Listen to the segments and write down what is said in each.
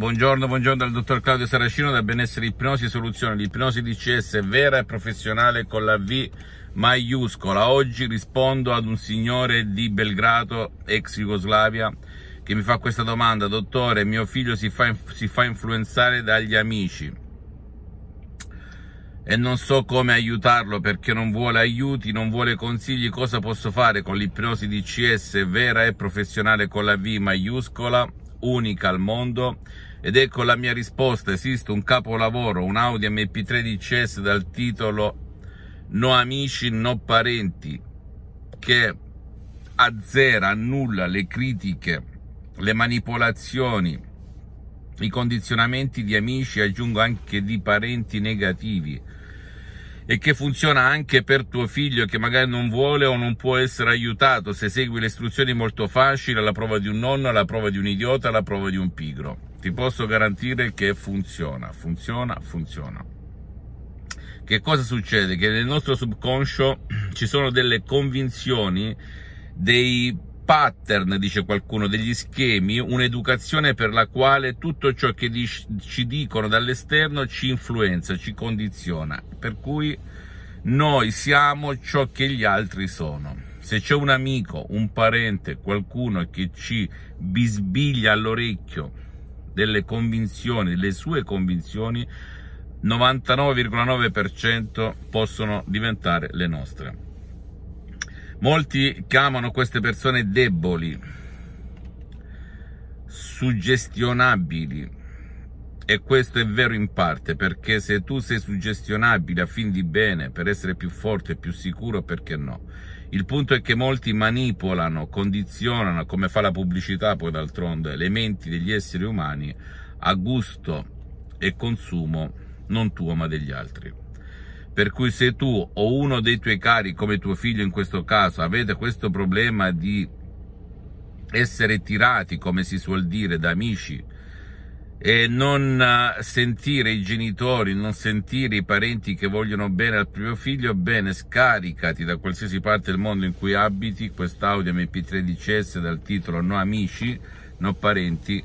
Buongiorno, buongiorno dal dottor Claudio Saracino da Benessere Ipnosi Soluzione. L'ipnosi DCS è vera e professionale con la V maiuscola. Oggi rispondo ad un signore di Belgrado, ex Jugoslavia, che mi fa questa domanda. Dottore, mio figlio si fa, si fa influenzare dagli amici e non so come aiutarlo perché non vuole aiuti, non vuole consigli. Cosa posso fare con l'ipnosi DCS vera e professionale con la V maiuscola? unica al mondo? Ed ecco la mia risposta, esiste un capolavoro, un Audi MP13 S dal titolo No amici, no parenti, che azzera, annulla le critiche, le manipolazioni, i condizionamenti di amici, aggiungo anche di parenti negativi e che funziona anche per tuo figlio che magari non vuole o non può essere aiutato se segui le istruzioni molto facili alla prova di un nonno, alla prova di un idiota, alla prova di un pigro. Ti posso garantire che funziona, funziona, funziona. Che cosa succede? Che nel nostro subconscio ci sono delle convinzioni, dei pattern, dice qualcuno, degli schemi, un'educazione per la quale tutto ciò che ci dicono dall'esterno ci influenza, ci condiziona, per cui noi siamo ciò che gli altri sono. Se c'è un amico, un parente, qualcuno che ci bisbiglia all'orecchio delle convinzioni, le sue convinzioni, 99,9% possono diventare le nostre. Molti chiamano queste persone deboli, suggestionabili. E questo è vero in parte, perché se tu sei suggestionabile a fin di bene, per essere più forte, più sicuro, perché no? Il punto è che molti manipolano, condizionano, come fa la pubblicità poi d'altronde, le menti degli esseri umani a gusto e consumo non tuo ma degli altri. Per cui se tu o uno dei tuoi cari, come tuo figlio in questo caso, avete questo problema di essere tirati, come si suol dire, da amici e non eh, sentire i genitori, non sentire i parenti che vogliono bene al proprio figlio, bene, scaricati da qualsiasi parte del mondo in cui abiti quest'audio MP13S dal titolo No amici, no parenti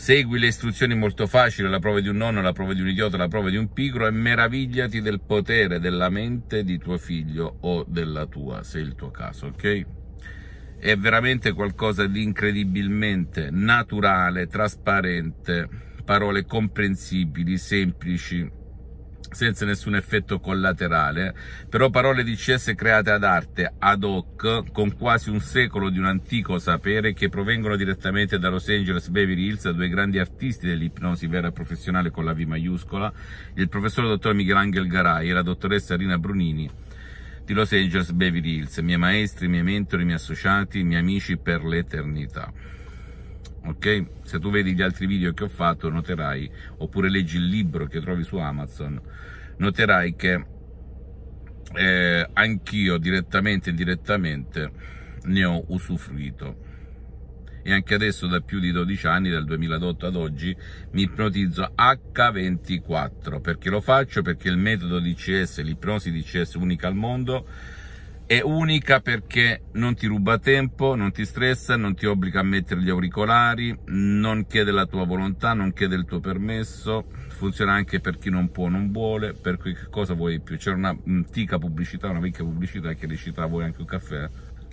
Segui le istruzioni molto facili, la prova di un nonno, la prova di un idiota, la prova di un pigro e meravigliati del potere della mente di tuo figlio o della tua, se è il tuo caso, ok? È veramente qualcosa di incredibilmente naturale, trasparente, parole comprensibili, semplici, senza nessun effetto collaterale, però parole di CS create ad arte, ad hoc, con quasi un secolo di un antico sapere che provengono direttamente da Los Angeles Beverly Hills, due grandi artisti dell'ipnosi vera e professionale con la V maiuscola, il professor dottor Michelangelo Garai e la dottoressa Rina Brunini di Los Angeles Beverly Hills, miei maestri, miei mentori, miei associati, miei amici per l'eternità ok? Se tu vedi gli altri video che ho fatto noterai, oppure leggi il libro che trovi su Amazon, noterai che eh, anch'io direttamente e indirettamente ne ho usufruito e anche adesso da più di 12 anni, dal 2008 ad oggi, mi ipnotizzo H24. Perché lo faccio? Perché il metodo DCS, l'ipnosi DCS unica al mondo, è unica perché non ti ruba tempo, non ti stressa, non ti obbliga a mettere gli auricolari, non chiede la tua volontà, non chiede il tuo permesso, funziona anche per chi non può, non vuole, per cui che cosa vuoi di più? C'era un'antica mm, pubblicità, una vecchia pubblicità che recitava vuoi anche un caffè?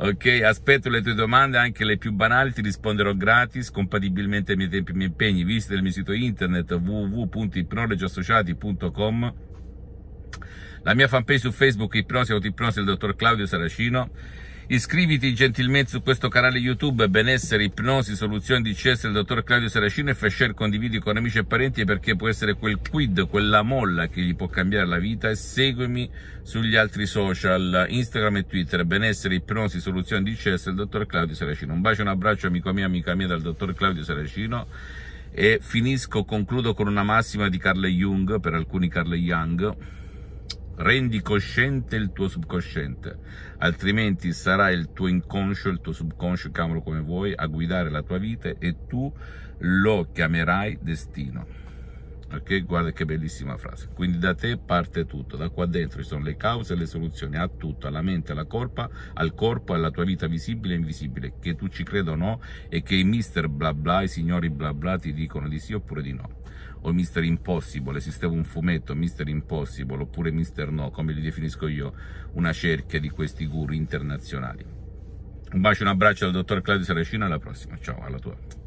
ok, aspetto le tue domande, anche le più banali, ti risponderò gratis, compatibilmente ai miei tempi e ai miei impegni, visita il mio sito internet www.ipnologiassociati.com la mia fanpage su Facebook, Ipnosi prossimo Team Prossimo del dottor Claudio Saracino. Iscriviti gentilmente su questo canale YouTube Benessere, Ipnosi, Soluzioni di CS del dottor Claudio Saracino e fai share, condividi con amici e parenti perché può essere quel quid, quella molla che gli può cambiare la vita e seguimi sugli altri social, Instagram e Twitter Benessere, Ipnosi, Soluzioni di CS del dottor Claudio Saracino. Un bacio e un abbraccio amico mio, amica mia dal dottor Claudio Saracino e finisco, concludo con una massima di Carl Jung, per alcuni Carl Young. Rendi cosciente il tuo subconsciente, altrimenti sarà il tuo inconscio, il tuo subconscio, chiamalo come vuoi, a guidare la tua vita e tu lo chiamerai destino. Ok, guarda che bellissima frase. Quindi da te parte tutto, da qua dentro ci sono le cause e le soluzioni a tutto, alla mente, alla corpa, al corpo, alla tua vita visibile e invisibile, che tu ci creda o no e che i mister bla bla, i signori bla bla ti dicono di sì oppure di no o Mr. Impossible, esisteva un fumetto Mister Impossible oppure Mister No, come li definisco io, una cerchia di questi guru internazionali. Un bacio e un abbraccio dal dottor Claudio Saracino, alla prossima, ciao, alla tua.